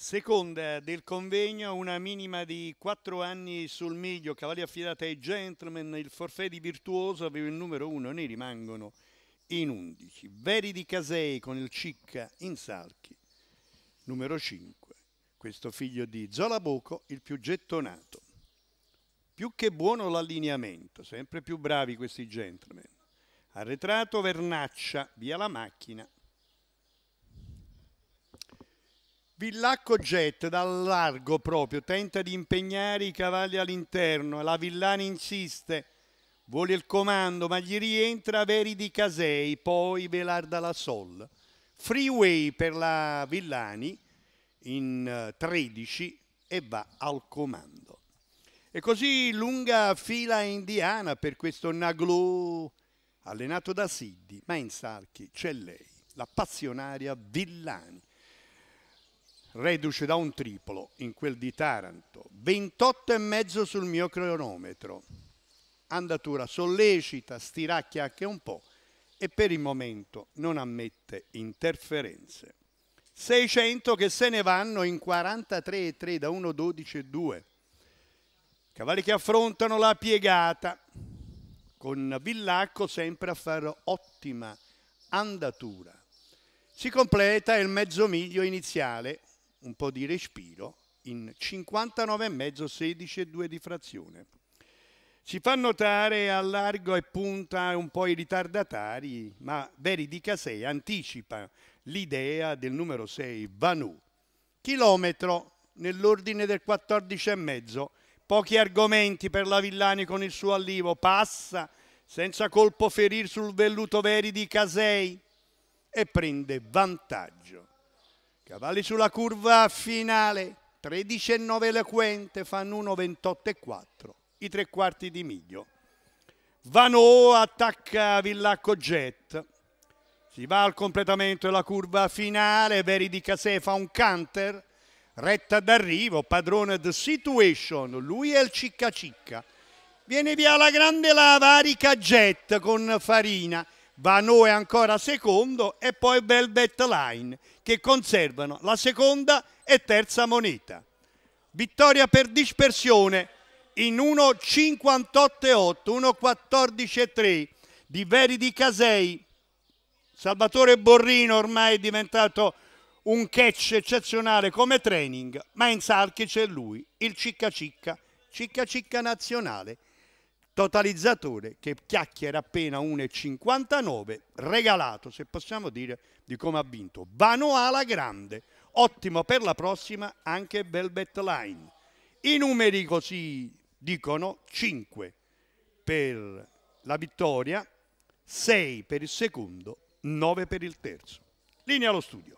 Seconda del convegno, una minima di 4 anni sul miglio, cavalli affidati ai gentleman, il forfè di Virtuoso aveva il numero 1, ne rimangono in 11. Veri di Casei con il Cicca in Salchi, numero 5. Questo figlio di Zolaboco, il più gettonato. Più che buono l'allineamento, sempre più bravi questi gentleman. Arretrato Vernaccia, via la macchina, Villacco Jet dal largo proprio tenta di impegnare i cavalli all'interno, la Villani insiste, vuole il comando ma gli rientra Veri di Casei, poi Velarda la Sol. Freeway per la Villani in 13 eh, e va al comando. E così lunga fila indiana per questo Naglo allenato da Siddi, ma in Salchi c'è lei, la passionaria Villani reduce da un triplo in quel di Taranto, 28,5 sul mio cronometro. Andatura sollecita, stiracchia anche un po' e per il momento non ammette interferenze. 600 che se ne vanno in 43,3 da 1,12,2. Cavalli che affrontano la piegata con Villacco sempre a fare ottima andatura. Si completa il mezzo miglio iniziale un po' di respiro in 59,5, 16,2 di frazione. Si fa notare a largo e punta un po' i ritardatari, ma Veri di Casei anticipa l'idea del numero 6 Vanu. Chilometro nell'ordine del 14,5, pochi argomenti per la Villani con il suo allivo, passa senza colpo ferir sul velluto Veri di Casei e prende vantaggio. Cavalli sulla curva finale, 13 e 3,19 eloquente, fanno 28 e 4, i tre quarti di miglio. Vano attacca Villacco Jet, si va al completamento della curva finale, Veri di Casè fa un canter, retta d'arrivo, padrone the situation, lui è il cicca cicca. Viene via la grande lavarica Jet con Farina, Vanoe ancora secondo e poi Velvet Line che conservano la seconda e terza moneta. Vittoria per dispersione in 1.58.8, 1.14.3 di Veri di Casei. Salvatore Borrino ormai è diventato un catch eccezionale come training, ma in Salchi c'è lui, il cicca cicca, cicca cicca nazionale totalizzatore che chiacchiera appena 1,59, regalato se possiamo dire di come ha vinto. Vanoa alla grande, ottimo per la prossima anche Velvet Line. I numeri così dicono 5 per la vittoria, 6 per il secondo, 9 per il terzo. Linea allo studio.